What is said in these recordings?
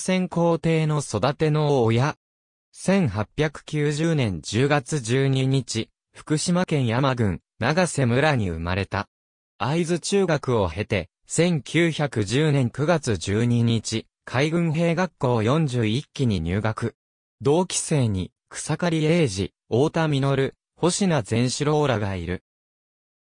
戦皇帝の育ての親。1890年10月12日、福島県山郡、長瀬村に生まれた。会津中学を経て、1910年9月12日、海軍兵学校41期に入学。同期生に、草刈英二、太田実、星名善四郎らがいる。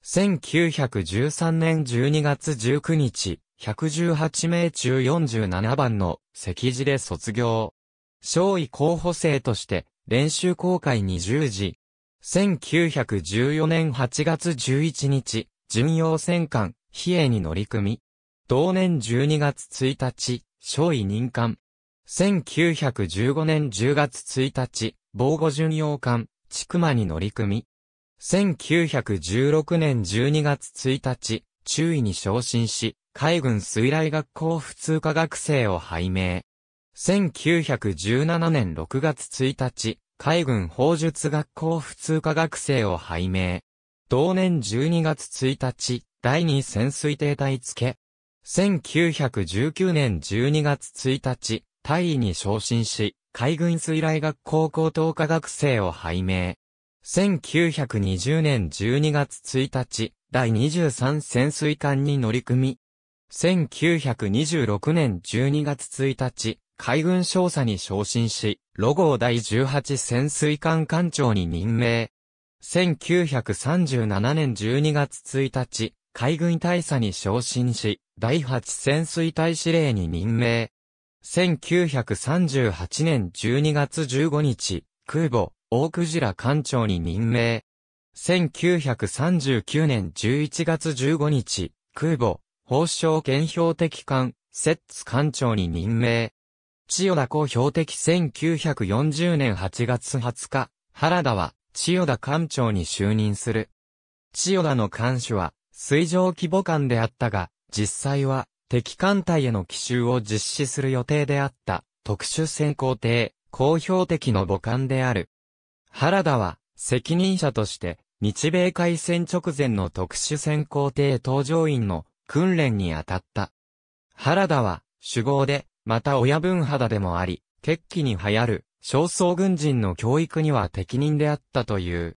1913年12月19日、118名中47番の席次で卒業。少尉候補生として練習公開に従事。1914年8月11日、巡洋戦艦、比叡に乗り組み。同年12月1日、少尉任艦。1915年10月1日、防護巡洋艦、ち馬に乗り組み。1916年12月1日、中尉に昇進し、海軍水雷学校普通科学生を拝命。1917年6月1日、海軍砲術学校普通科学生を拝命。同年12月1日、第2潜水艇隊付け。1919年12月1日、大尉に昇進し、海軍水雷学校高等科学生を拝命。1920年12月1日、第23潜水艦に乗り組み、1926年12月1日、海軍少佐に昇進し、ロゴ第18潜水艦艦長に任命。1937年12月1日、海軍大佐に昇進し、第8潜水隊司令に任命。1938年12月15日、空母、大クジラ艦長に任命。1939年11月15日、空母、法省兼標的官、摂津官長に任命。千代田公標的1940年8月20日、原田は千代田官長に就任する。千代田の官主は水上規模艦であったが、実際は敵艦隊への奇襲を実施する予定であった特殊潜航艇、公標的の母艦である。原田は責任者として日米海戦直前の特殊潜航艇搭乗員の訓練に当たった。原田は、主語で、また親分肌でもあり、決起に流行る、少層軍人の教育には適任であったという。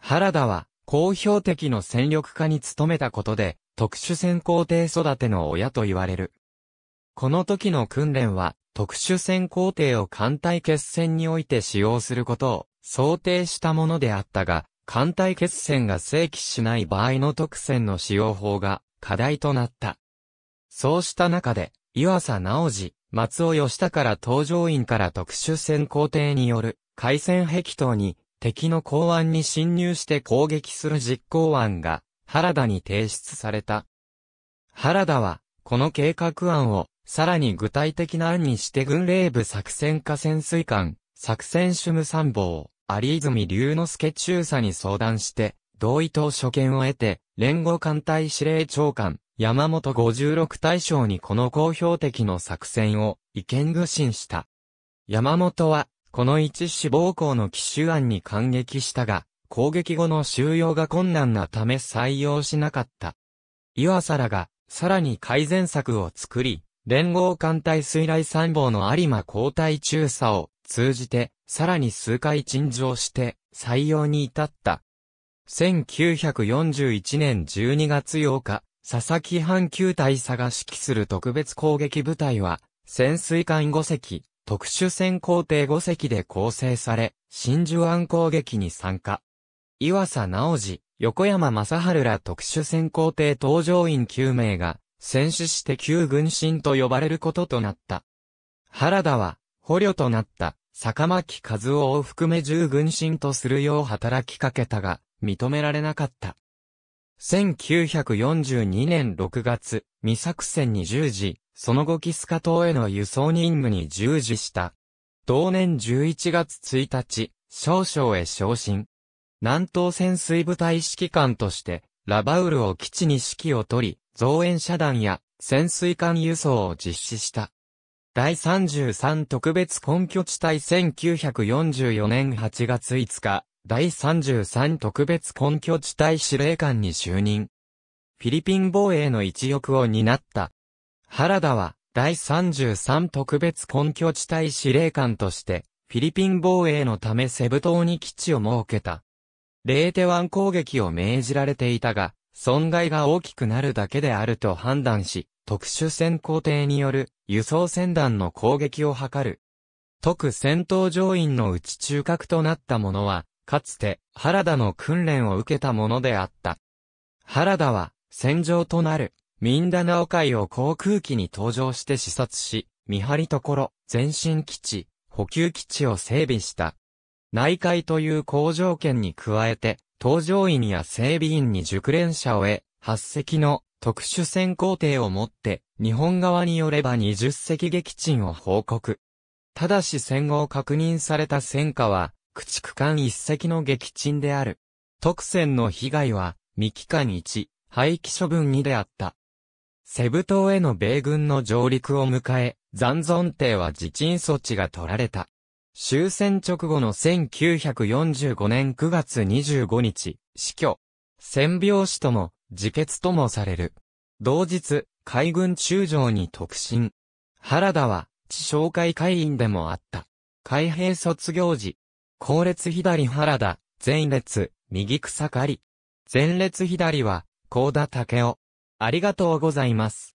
原田は、公表的の戦力化に努めたことで、特殊戦校艇育ての親と言われる。この時の訓練は、特殊戦校艇を艦隊決戦において使用することを想定したものであったが、艦隊決戦が正規しない場合の特戦の使用法が課題となった。そうした中で、湯浅直次、松尾義高ら搭乗員から特殊潜航艇による海戦壁等に敵の港湾に侵入して攻撃する実行案が原田に提出された。原田は、この計画案をさらに具体的な案にして軍令部作戦下潜水艦、作戦主務参謀、有泉龍之介中佐に相談して、同意と所見を得て、連合艦隊司令長官、山本56大将にこの公表的の作戦を意見具信した。山本は、この一志望校の奇襲案に感激したが、攻撃後の収容が困難なため採用しなかった。岩佐らが、さらに改善策を作り、連合艦隊水雷参謀の有馬交代中佐を通じて、さらに数回陳情して、採用に至った。1941年12月8日、佐々木阪急隊佐が指揮する特別攻撃部隊は、潜水艦5隻、特殊潜航艇5隻で構成され、真珠湾攻撃に参加。岩佐直司、横山正春ら特殊潜航艇搭乗員9名が、戦死して旧軍神と呼ばれることとなった。原田は、捕虜となった、坂巻和夫を含め従軍神とするよう働きかけたが、認められなかった。1942年6月、未作戦に従事、その後キスカ島への輸送任務に従事した。同年11月1日、少々へ昇進。南東潜水部隊指揮官として、ラバウルを基地に指揮を取り、増援遮断や潜水艦輸送を実施した。第33特別根拠地帯1944年8月5日、第33特別根拠地帯司令官に就任。フィリピン防衛の一翼を担った。原田は、第33特別根拠地帯司令官として、フィリピン防衛のためセブ島に基地を設けた。レーテ湾攻撃を命じられていたが、損害が大きくなるだけであると判断し、特殊潜航艇による輸送船団の攻撃を図る。特戦闘乗員のうち中核となったものは、かつて原田の訓練を受けたものであった。原田は戦場となるミンダナオ海を航空機に搭乗して視察し、見張り所、前進基地、補給基地を整備した。内海という好条件に加えて、搭乗員や整備員に熟練者を得、8隻の特殊潜航艇を持って、日本側によれば20隻撃沈を報告。ただし戦後確認された戦果は、駆逐艦一隻の撃沈である。特選の被害は、未帰間1、廃棄処分2であった。セブ島への米軍の上陸を迎え、残存艇は自沈措置が取られた。終戦直後の1945年9月25日、死去。戦病死とも、自決ともされる。同日、海軍中将に特進。原田は、地商会会員でもあった。海兵卒業時、後列左原田、前列、右草刈り。前列左は、高田武雄。ありがとうございます。